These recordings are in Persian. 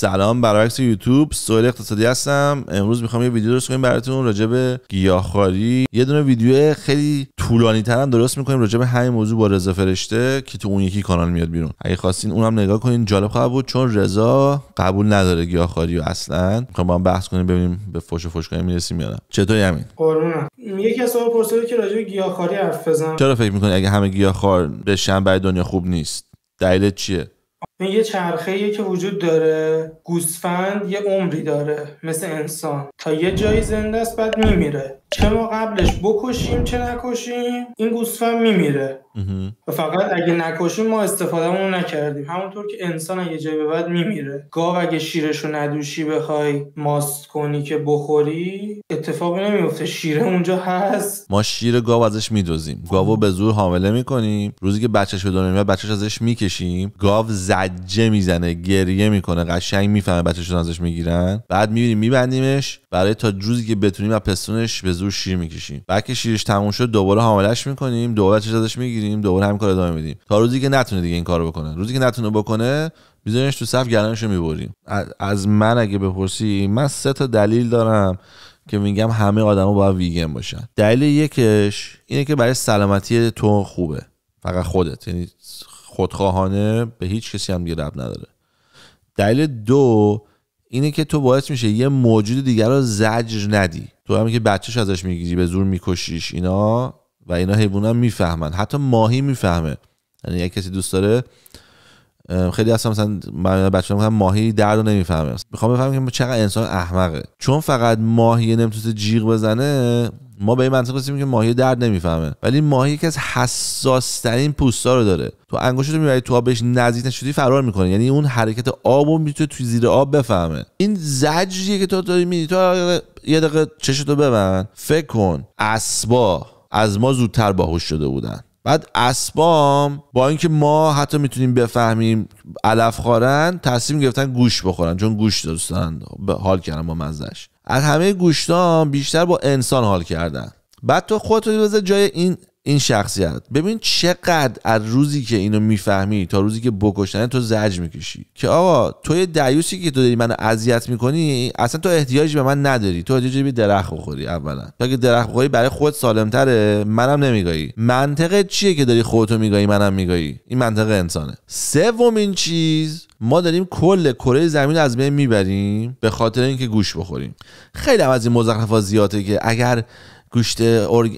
سلام برعکس یوتیوب سوال اقتصادی هستم امروز میخوام یه ویدیو درست کنیم براتون راجع به گیاهخواری یه دونه ویدیو خیلی طولانی تر هم درست میکنیم راجع به همین موضوع با رضا فرشته که تو اون یکی کانال میاد بیرون اگه خواستین اونم نگاه کنین جالب خواهد بود چون رضا قبول نداره گیاهخواری و اصلا میخوام با هم بحث کنیم ببینیم به فوش و فوش کنیم میرسیم یا نه چطوری همین یکی از که راجع به گیاهخواری حرف بزنم چرا فکر میکنی اگه همه گیاهخوار بشن برای دنیا خوب نیست دلیل چیه این یه چرخه که وجود داره گوسفند یه عمری داره مثل انسان تا یه جایی زنده است بعد میمیره چه ما قبلش بکشیم چه نکشیم این گوسفند میمیره و فقط اگه نکشیم ما استفادهمون نکردیم همونطور که انسان اگه جای به بعد میمیره گاو اگه شیرش رو ندوشی بخوای ماست کنی که بخوری اتفاقی نمیفته شیره اونجا هست ما شیر گاو ازش میدوزیم گاو به زور حامله میکنیم روزی که بچهش به دنیا بچهش ازش میکشیم گاو زجه میزنه گریه میکنه قشنگ میفهمه بچهشون ازش میگیرن بعد میبینیم میبندیمش برای تا روزی که بتونیم از پستونش به زور شیر میکشیم بعد که شیرش تموم شد دوباره حاملش میکنیم دوباره چیز ازش میگیریم دوباره همین کار ادامه میدیم تا روزی که نتونه دیگه این کارو بکنه روزی که نتونه بکنه میذاریمش تو صف گلنشو رو میبریم از من اگه بپرسی من سه تا دلیل دارم که میگم همه آدما باید ویگن باشن دلیل یکش اینه که برای سلامتی تو خوبه فقط خودت یعنی خودخواهانه به هیچ کسی هم دیگه رب نداره دلیل دو اینه که تو باعث میشه یه موجود دیگر رو زجر ندی تو هم که بچهش ازش میگیری به زور میکشیش اینا و اینا حیوان میفهمن حتی ماهی میفهمه یعنی یک کسی دوست داره خیلی اصلا مثلا من بچه ماهی درد رو نمیفهمه میخوام بفهمم که چقدر انسان احمقه چون فقط ماهی نمیتونه جیغ بزنه ما به این منطق رسیدیم که ماهی درد نمیفهمه ولی ماهی یکی از حساس ترین پوستا رو داره تو انگشت رو میبری تو آب بهش نزدیک نشدی فرار میکنه یعنی اون حرکت آب رو میتونه توی زیر آب بفهمه این زجریه که تو داری میدی تو یه دقیقه چشتو ببند فکر کن اسبا از ما زودتر باهوش شده بودن بعد اسبام با اینکه ما حتی میتونیم بفهمیم علف خورن تصمیم گرفتن گوش بخورن چون گوش دوست حال کردن با مزش از همه گوشتام بیشتر با انسان حال کردن بعد تو خودت رو جای این این شخصیت ببین چقدر از روزی که اینو میفهمی تا روزی که بکشتن تو زج میکشی که آقا تو یه دیوسی که تو داری منو اذیت میکنی اصلا تو احتیاجی به من نداری تو احتیاجی به درخت بخوری اولا تو اگه درخت بخوری برای خود سالمتره منم نمیگایی منطقه چیه که داری خودتو میگایی منم میگایی این منطقه انسانه سومین چیز ما داریم کل کره زمین از بین میبریم به خاطر اینکه گوش بخوریم خیلی از این مزخرفات زیاده که اگر گوشت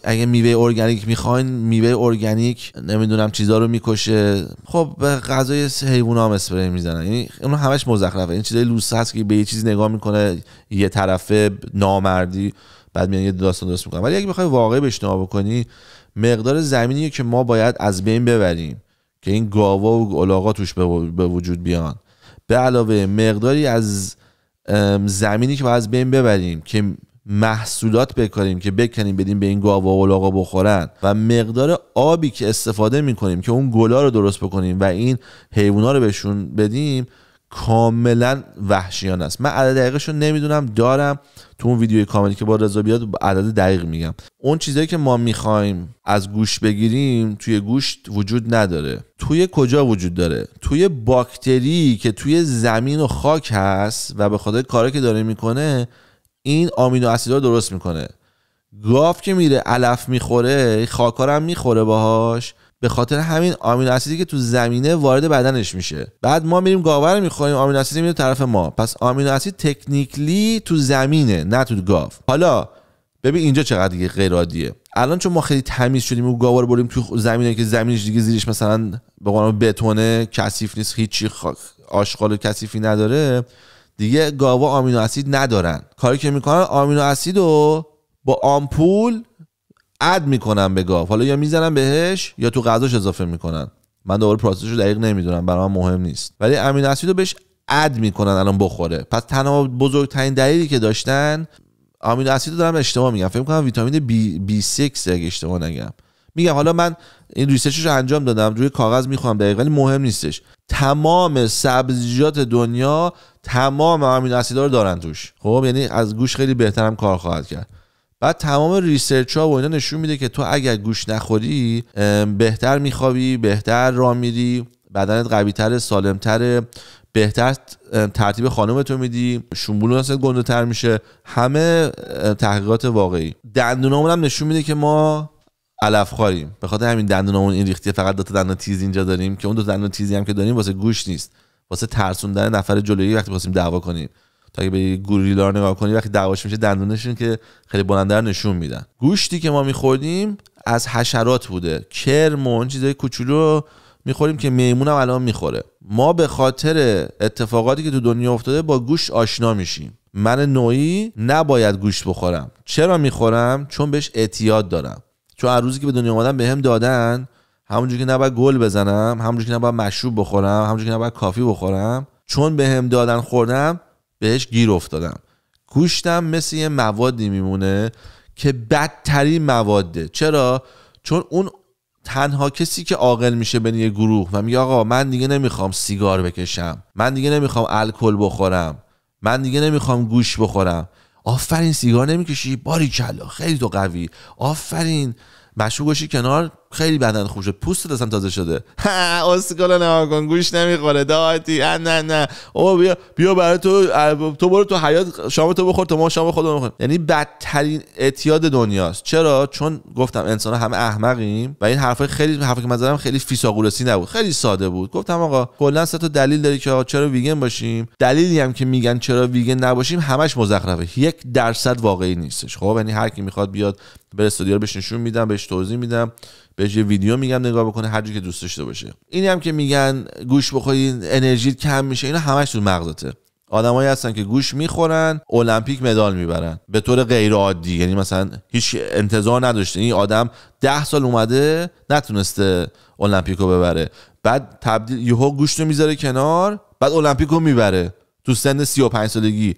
اگه میوه ارگانیک میخواین میوه ارگانیک نمیدونم چیزا رو میکشه خب به غذای حیونا هم اسپری میزنن یعنی اون همش مزخرفه این چیزای لوس هست که به یه چیز نگاه میکنه یه طرفه نامردی بعد میان یه داستان درست میکنه ولی اگه میخوای واقعی بهش بکنی مقدار زمینی که ما باید از بین ببریم که این گاوا و علاقا توش به وجود بیان به علاوه مقداری از زمینی که باید از بین ببریم که محصولات بکنیم که بکنیم بدیم به این گاوا و الاغا بخورن و مقدار آبی که استفاده میکنیم که اون گلا رو درست بکنیم و این حیوانا رو بهشون بدیم کاملا وحشیانه است من عدد دقیقش رو نمیدونم دارم تو اون ویدیو کاملی که با رضا بیاد عدد دقیق میگم اون چیزایی که ما میخوایم از گوش بگیریم توی گوشت وجود نداره توی کجا وجود داره توی باکتری که توی زمین و خاک هست و به خاطر کاری که داره میکنه این آمینو اسیدا رو درست میکنه گاف که میره علف میخوره خاکارم میخوره باهاش به خاطر همین آمینو اسیدی که تو زمینه وارد بدنش میشه بعد ما میریم گاوه رو میخوریم آمینو اسید میره طرف ما پس آمینو اسید تکنیکلی تو زمینه نه تو گاو حالا ببین اینجا چقدر دیگه غیر عادیه الان چون ما خیلی تمیز شدیم و گاوا رو بریم تو زمینه که زمینش دیگه زیرش مثلا به قول بتونه کثیف نیست هیچی آشغال کثیفی نداره دیگه گاوا آمینو اسید ندارن کاری که میکنن آمینو اسید رو با آمپول اد میکنن به گاو حالا یا میزنن بهش یا تو غذاش اضافه میکنن من دوباره پروسسش رو دقیق نمیدونم من مهم نیست ولی آمینو اسید رو بهش اد میکنن الان بخوره پس تنها بزرگترین دلیلی که داشتن آمینو اسید رو دارم اشتباه میگم فکر میکنم ویتامین B B6 اگه اشتباه نگم میگم حالا من این ریسرچش رو انجام دادم روی کاغذ میخوام دقیق ولی مهم نیستش تمام سبزیجات دنیا تمام آمینو اسیدا رو دارن توش خب یعنی از گوش خیلی بهترم کار خواهد کرد بعد تمام ریسرچ ها و اینا نشون میده که تو اگر گوش نخوری بهتر میخوابی بهتر را میری بدنت قوی تر سالم بهتر ترتیب خانم تو میدی شنبول گندتر گنده تر میشه همه تحقیقات واقعی دندونامون هم نشون میده که ما علف به خاطر همین دندونامون این ریختی فقط دو تا دندون تیز اینجا داریم که اون دو تیزی هم که داریم واسه گوش نیست واسه ترسوندن نفر جلویی وقتی خواستیم دعوا کنیم تا اگه به گوریلا نگاه کنی وقتی دعواش میشه دندونشون که خیلی بلندتر نشون میدن گوشتی که ما میخوردیم از حشرات بوده و چیزای کوچولو میخوریم که میمون الان میخوره ما به خاطر اتفاقاتی که تو دنیا افتاده با گوشت آشنا میشیم من نوعی نباید گوشت بخورم چرا میخورم چون بهش اعتیاد دارم چون هر روزی که به دنیا اومدم بهم دادن همونجور که نباید گل بزنم همونجور که نباید مشروب بخورم همونجور که نباید کافی بخورم چون به هم دادن خوردم بهش گیر افتادم گوشتم مثل یه موادی میمونه که بدترین مواده چرا چون اون تنها کسی که عاقل میشه بین یه گروه و میگه آقا من دیگه نمیخوام سیگار بکشم من دیگه نمیخوام الکل بخورم من دیگه نمیخوام گوش بخورم آفرین سیگار نمیکشی باری کلا خیلی تو قوی آفرین مشروب کنار خیلی بدن خوب شد پوست تازه شده ها اسکل گوش نمیخوره داتی نه نه او بیا بیا برای تو تو برو تو حیات شام تو بخور تو ما شام خودمون بخور. یعنی بدترین اعتیاد دنیاست چرا چون گفتم انسان همه احمقیم و این حرفای خیلی حرفی که من خیلی فیساغورسی نبود خیلی ساده بود گفتم آقا کلا سه تا دلیل داری که چرا ویگن باشیم دلیلی هم که میگن چرا ویگن نباشیم همش مزخرفه یک درصد واقعی نیستش خب یعنی هر کی میخواد بیاد به استودیو بهش نشون میدم بهش توضیح میدم بهش یه ویدیو میگم نگاه بکنه هر که دوست داشته باشه اینی هم که میگن گوش بخورین انرژی کم میشه اینا همش تو مغزته آدمایی هستن که گوش میخورن المپیک مدال میبرن به طور غیر عادی یعنی مثلا هیچ انتظار نداشته این آدم ده سال اومده نتونسته المپیکو ببره بعد تبدیل یهو گوشت رو میذاره کنار بعد المپیکو میبره تو سن 35 سالگی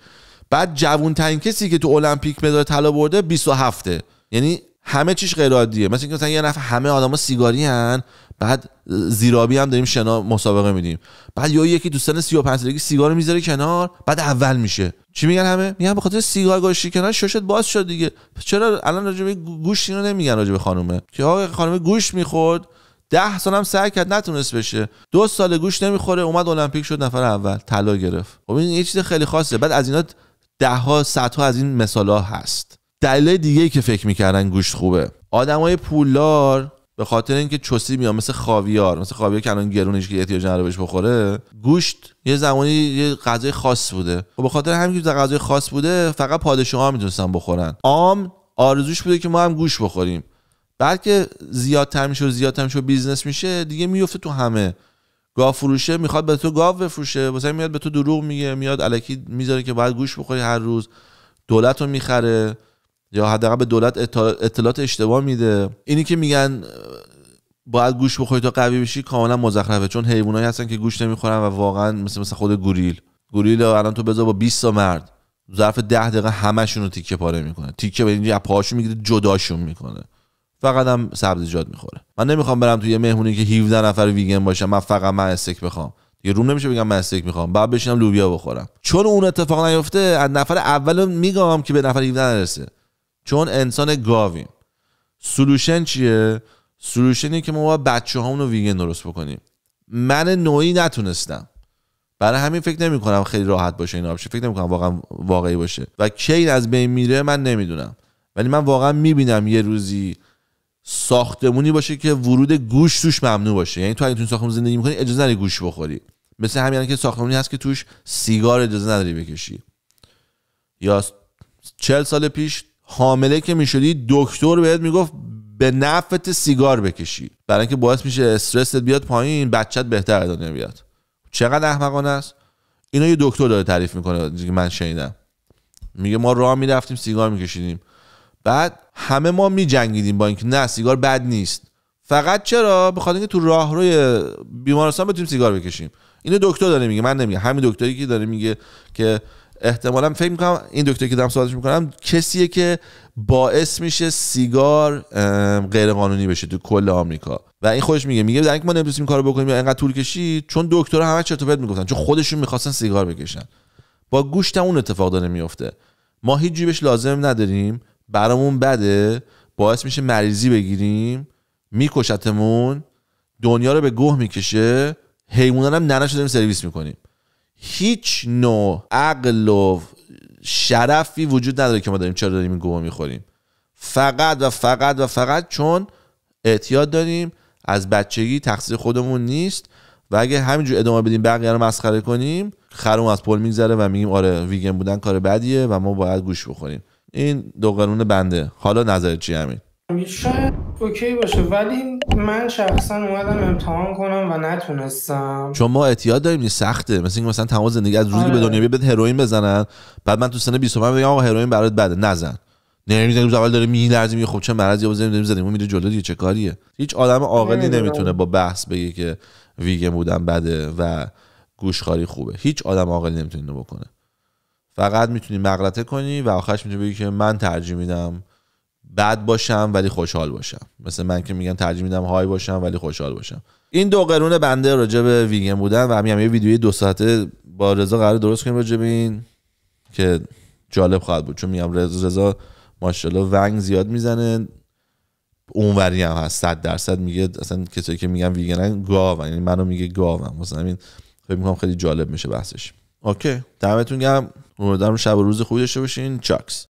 بعد جوون ترین کسی که تو المپیک مدال طلا برده 27 یعنی همه چیش غیر عادیه مثل اینکه مثلا یه نفر همه آدما سیگاری هن بعد زیرابی هم داریم شنا مسابقه میدیم بعد یا یکی دوستان 35 سالگی سیگار میذاره کنار بعد اول میشه چی میگن همه میگن به خاطر سیگار گوشی کنار ششت باز شد دیگه چرا الان راجع به گوش اینو نمیگن راجع به خانومه که آقا خانومه گوش میخورد ده سال هم سعی کرد نتونست بشه دو سال گوش نمیخوره اومد المپیک شد نفر اول طلا گرفت خب این یه چیز خیلی خاصه بعد از اینا ده ها صدها از این ها هست دلیل دیگه ای که فکر میکردن گوشت خوبه آدمای پولدار به خاطر اینکه چوسی میاد مثل خاویار مثل خاویار که الان گرونش که احتیاج نداره بهش بخوره گوشت یه زمانی یه غذای خاص بوده و خب به خاطر همین که غذای خاص بوده فقط ها میتونستن بخورن عام آرزوش بوده که ما هم گوش بخوریم بعد که زیادتر میشه و زیادتر میشه و بیزنس میشه دیگه میفته تو همه گاو فروشه میخواد به تو گاو بفروشه واسه میاد به تو دروغ میگه میاد الکی میذاره که باید گوش بخوری هر روز دولت رو میخره یا حداقل به دولت اطلاعات اشتباه میده اینی که میگن باید گوش بخوری تا قوی بشی کاملا مزخرفه چون حیوانایی هستن که گوش نمیخورن و واقعا مثل مثل خود گوریل گوریل الان تو بذار با 20 تا مرد ظرف 10 دقیقه همشون رو تیکه پاره میکنه تیکه به اینجا پاهاشون میگیره جداشون میکنه فقط هم سبزیجات میخوره من نمیخوام برم تو یه مهمونی که 17 نفر ویگن باشم من فقط من استیک بخوام یه روم نمیشه بگم من استیک میخوام بعد بشینم لوبیا بخورم چون اون اتفاق نیفته از نفر اول میگم که به نفر 17 نرسه چون انسان گاویم سلوشن چیه سلوشنی که ما باید بچه رو ویگن درست بکنیم من نوعی نتونستم برای همین فکر نمی کنم خیلی راحت باشه این آپشن فکر نمی کنم واقعا واقعی باشه و کی از بین میره من نمیدونم ولی من واقعا بینم یه روزی ساختمونی باشه که ورود گوش توش ممنوع باشه یعنی تو اگه تو ساختمون زندگی میکنی اجازه نداری گوش بخوری مثل همین که ساختمونی هست که توش سیگار اجازه نداری بکشی یا چل سال پیش حامله که میشدی دکتر بهت میگفت به نفت سیگار بکشی برای اینکه باعث میشه استرست بیاد پایین بچت بهتر دنیا بیاد چقدر احمقانه است اینا یه دکتر داره تعریف میکنه که من شنیدم میگه ما راه میرفتیم سیگار میکشیدیم بعد همه ما میجنگیدیم با اینکه نه سیگار بد نیست فقط چرا به اینکه تو راهروی بیمارستان بتونیم سیگار بکشیم اینو دکتر داره میگه من نمیگه همین دکتری که داره میگه که احتمالا فکر میکنم این دکتر که دارم صحبتش میکنم کسیه که باعث میشه سیگار غیر قانونی بشه تو کل آمریکا و این خودش میگه میگه در اینکه ما نمیتونیم کارو بکنیم یا اینقدر طول کشید چون دکترها همه چرت و پرت میگفتن چون خودشون میخواستن سیگار بکشن با گوشت اون اتفاق داره میفته ما هیچ جیبش لازم نداریم برامون بده باعث میشه مریضی بگیریم میکشتمون دنیا رو به گوه میکشه حیوانا هم سرویس میکنیم هیچ نوع عقل و شرفی وجود نداره که ما داریم چرا داریم این گوه میخوریم فقط و فقط و فقط چون اعتیاد داریم از بچگی تقصیر خودمون نیست و اگه همینجور ادامه بدیم بقیه رو مسخره کنیم خرم از پل میگذره و میگیم آره ویگن بودن کار بدیه و ما باید گوش بخوریم این دو قانون بنده حالا نظر چی همین شاید اوکی باشه ولی من شخصا اومدم امتحان کنم و نتونستم چون ما اعتیاد داریم سخته مثل اینکه مثلا تمام زندگی از روزی که به آره. دنیا بیاد بهت هروئین بزنن بعد من تو سن 25 بگم آقا هروئین برات بده نزن نمی روز اول داره لازم میگه خب چه مرضی بود زدیم زدیم میره جلو دیگه چه کاریه هیچ آدم عاقلی نمیتونه با بحث بگه که ویگن بودن بده و گوشخاری خوبه هیچ آدم عاقلی نمیتونه اینو بکنه فقط میتونی مغلطه کنی و آخرش میتونی بگی که من ترجیح میدم بد باشم ولی خوشحال باشم مثل من که میگم ترجیح میدم های باشم ولی خوشحال باشم این دو قرون بنده راجع به ویگن بودن و همین یه ویدیوی دو ساعته با رضا قرار درست کنیم راجع به این که جالب خواهد بود چون میگم رضا ماشاءالله ونگ زیاد میزنه اونوری هم هست 100 درصد میگه اصلا کسایی که میگن ویگنن گاون یعنی منو میگه گاون مثلا این فکر میکنم خیلی جالب میشه بحثش اوکی دمتون گرم امیدوارم شب و روز خوبی داشته باشین چاکس